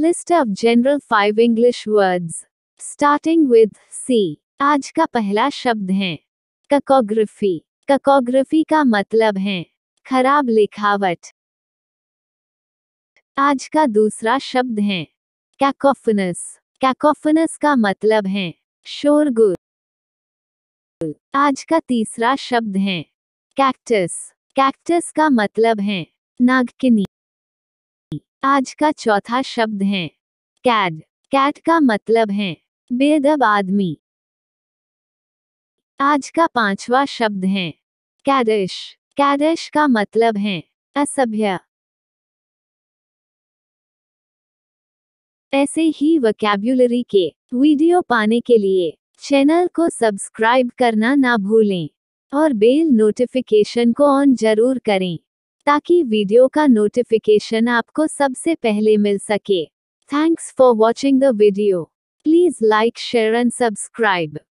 list of general five English words starting with C आज का पहला शब्द है ककोग्राफी ककोग्राफी का मतलब है खराब लिखावट आज का दूसरा शब्द है कैकोफनस कैकोफनस का मतलब है शोरगुल आज का तीसरा शब्द है कैक्टस कैक्टस का मतलब है नागकिनी आज का चौथा शब्द है कैड कैट का मतलब है बेदब आदमी आज का पांचवा शब्द है कैडश कैडश का मतलब है असभ्य ऐसे ही वकैब्युलरी के वीडियो पाने के लिए चैनल को सब्सक्राइब करना ना भूलें और बेल नोटिफिकेशन को ऑन जरूर करें ताकि वीडियो का नोटिफिकेशन आपको सबसे पहले मिल सके thanks for watching the video please like share and subscribe